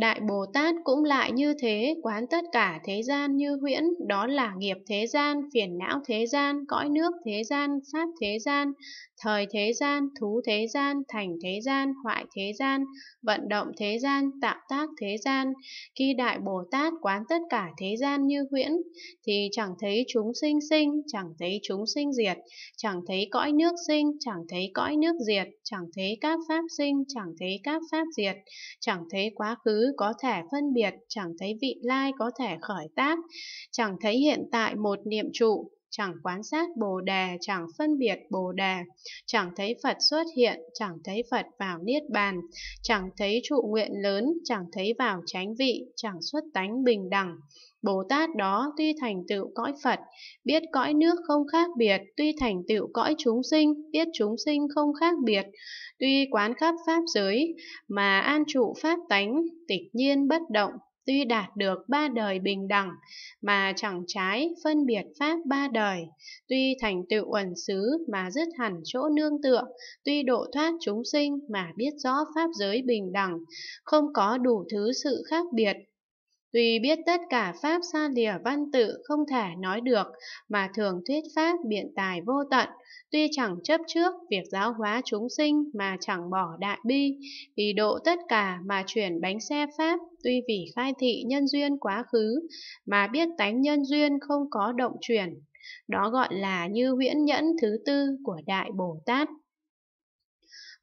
Đại Bồ Tát cũng lại như thế, quán tất cả thế gian như huyễn, đó là nghiệp thế gian, phiền não thế gian, cõi nước thế gian, pháp thế gian, thời thế gian, thú thế gian, thành thế gian, hoại thế gian, vận động thế gian, tạo tác thế gian. Khi Đại Bồ Tát quán tất cả thế gian như huyễn, thì chẳng thấy chúng sinh sinh, chẳng thấy chúng sinh diệt, chẳng thấy cõi nước sinh, chẳng thấy cõi nước diệt, chẳng thấy các pháp sinh, chẳng thấy các pháp diệt, chẳng thấy quá khứ, có thể phân biệt, chẳng thấy vị lai có thể khởi tác, chẳng thấy hiện tại một niệm trụ, chẳng quán sát Bồ Đề, chẳng phân biệt Bồ Đề, chẳng thấy Phật xuất hiện, chẳng thấy Phật vào Niết Bàn, chẳng thấy trụ nguyện lớn, chẳng thấy vào chánh vị, chẳng xuất tánh bình đẳng. Bồ Tát đó tuy thành tựu cõi Phật, biết cõi nước không khác biệt, tuy thành tựu cõi chúng sinh, biết chúng sinh không khác biệt, tuy quán khắp pháp giới, mà an trụ pháp tánh, tịch nhiên bất động, tuy đạt được ba đời bình đẳng mà chẳng trái phân biệt pháp ba đời, tuy thành tựu uẩn xứ mà dứt hẳn chỗ nương tựa, tuy độ thoát chúng sinh mà biết rõ pháp giới bình đẳng, không có đủ thứ sự khác biệt Tuy biết tất cả pháp xa lìa văn tự không thể nói được, mà thường thuyết pháp biện tài vô tận, tuy chẳng chấp trước việc giáo hóa chúng sinh mà chẳng bỏ đại bi, thì độ tất cả mà chuyển bánh xe pháp, tuy vì khai thị nhân duyên quá khứ, mà biết tánh nhân duyên không có động chuyển. Đó gọi là như huyễn nhẫn thứ tư của Đại Bồ Tát.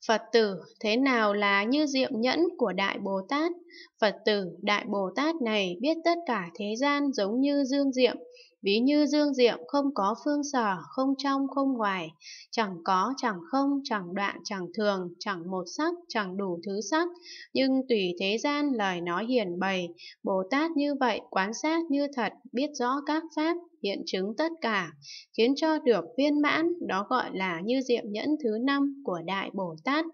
Phật tử, thế nào là như diệm nhẫn của Đại Bồ Tát? Phật tử, Đại Bồ Tát này biết tất cả thế gian giống như dương diệm, ví như dương diệm không có phương sở, không trong, không ngoài, chẳng có, chẳng không, chẳng đoạn, chẳng thường, chẳng một sắc, chẳng đủ thứ sắc, nhưng tùy thế gian lời nói hiền bày, Bồ Tát như vậy, quán sát như thật, biết rõ các pháp, hiện chứng tất cả, khiến cho được viên mãn, đó gọi là như diệm nhẫn thứ năm của Đại Bồ Tát.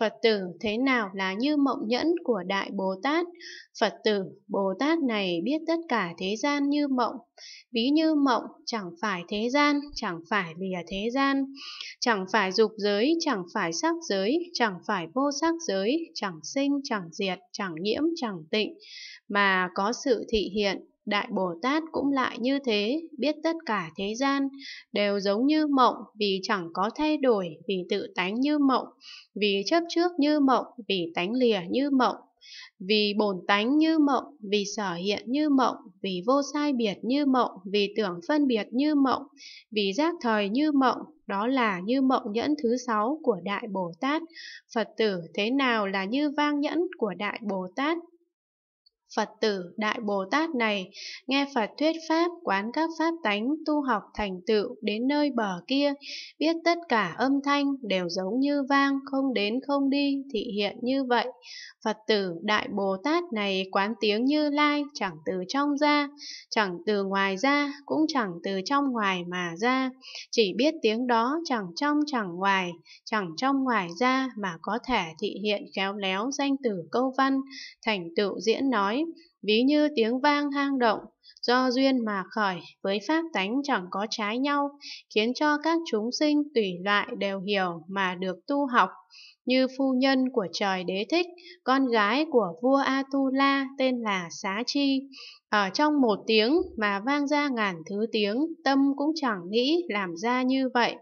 Phật tử thế nào là như mộng nhẫn của Đại Bồ Tát? Phật tử, Bồ Tát này biết tất cả thế gian như mộng. Ví như mộng, chẳng phải thế gian, chẳng phải lìa thế gian, chẳng phải dục giới, chẳng phải sắc giới, chẳng phải vô sắc giới, chẳng sinh, chẳng diệt, chẳng nhiễm, chẳng tịnh, mà có sự thị hiện Đại Bồ Tát cũng lại như thế, biết tất cả thế gian đều giống như mộng vì chẳng có thay đổi, vì tự tánh như mộng, vì chấp trước như mộng, vì tánh lìa như mộng, vì bổn tánh như mộng, vì sở hiện như mộng, vì vô sai biệt như mộng, vì tưởng phân biệt như mộng, vì giác thời như mộng, đó là như mộng nhẫn thứ sáu của Đại Bồ Tát. Phật tử thế nào là như vang nhẫn của Đại Bồ Tát? Phật tử Đại Bồ Tát này, nghe Phật thuyết Pháp, quán các Pháp tánh, tu học thành tựu đến nơi bờ kia, biết tất cả âm thanh đều giống như vang, không đến không đi, thị hiện như vậy. Phật tử Đại Bồ Tát này quán tiếng như lai, chẳng từ trong ra, chẳng từ ngoài ra, cũng chẳng từ trong ngoài mà ra, chỉ biết tiếng đó chẳng trong chẳng ngoài, chẳng trong ngoài ra mà có thể thị hiện khéo léo danh từ câu văn, thành tựu diễn nói ví như tiếng vang hang động, do duyên mà khởi với pháp tánh chẳng có trái nhau, khiến cho các chúng sinh tùy loại đều hiểu mà được tu học. Như phu nhân của trời đế thích, con gái của vua Atula tên là Xá Chi, ở trong một tiếng mà vang ra ngàn thứ tiếng, tâm cũng chẳng nghĩ làm ra như vậy.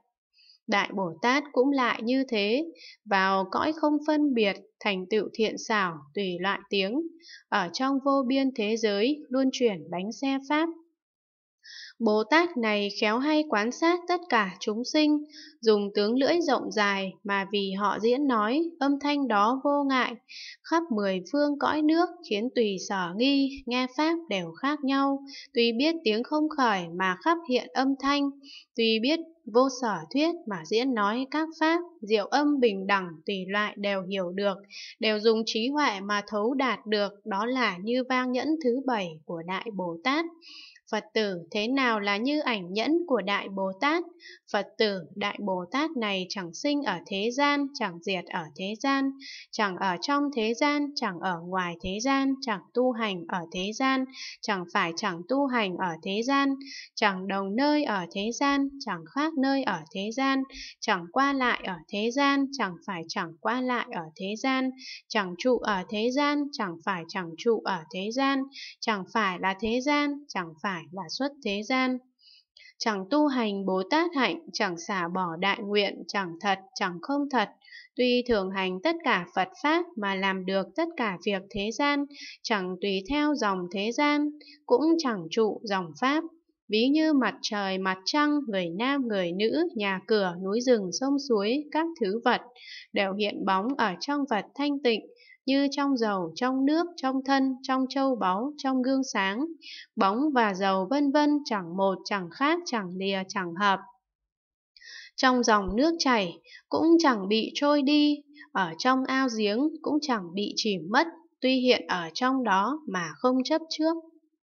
Đại Bồ Tát cũng lại như thế, vào cõi không phân biệt, thành tựu thiện xảo, tùy loại tiếng, ở trong vô biên thế giới luôn chuyển bánh xe Pháp. Bồ Tát này khéo hay quan sát tất cả chúng sinh, dùng tướng lưỡi rộng dài mà vì họ diễn nói, âm thanh đó vô ngại, khắp mười phương cõi nước khiến tùy sở nghi, nghe pháp đều khác nhau, tùy biết tiếng không khởi mà khắp hiện âm thanh, tùy biết vô sở thuyết mà diễn nói các pháp, diệu âm bình đẳng tùy loại đều hiểu được, đều dùng trí huệ mà thấu đạt được, đó là như vang nhẫn thứ bảy của Đại Bồ Tát. Phật tử thế nào nào là như ảnh nhẫn của Đại Bồ Tát. Phật tử Đại Bồ Tát này chẳng sinh ở thế gian, chẳng diệt ở thế gian, chẳng ở trong thế gian, chẳng ở ngoài thế gian, chẳng tu hành ở thế gian, chẳng phải chẳng tu hành ở thế gian, chẳng đồng nơi ở thế gian, chẳng khác nơi ở thế gian, chẳng qua lại ở thế gian, chẳng phải chẳng qua lại ở thế gian, chẳng trụ ở thế gian, chẳng phải chẳng trụ ở thế gian, chẳng phải là thế gian, chẳng phải là xuất thế gian gian. Chẳng tu hành Bồ Tát hạnh, chẳng xả bỏ đại nguyện, chẳng thật, chẳng không thật, tuy thường hành tất cả Phật Pháp mà làm được tất cả việc thế gian, chẳng tùy theo dòng thế gian, cũng chẳng trụ dòng Pháp. Ví như mặt trời, mặt trăng, người nam, người nữ, nhà cửa, núi rừng, sông suối, các thứ vật đều hiện bóng ở trong vật thanh tịnh, như trong dầu, trong nước, trong thân, trong châu báu, trong gương sáng, bóng và dầu vân vân chẳng một, chẳng khác, chẳng lìa, chẳng hợp. Trong dòng nước chảy cũng chẳng bị trôi đi, ở trong ao giếng cũng chẳng bị chìm mất, tuy hiện ở trong đó mà không chấp trước.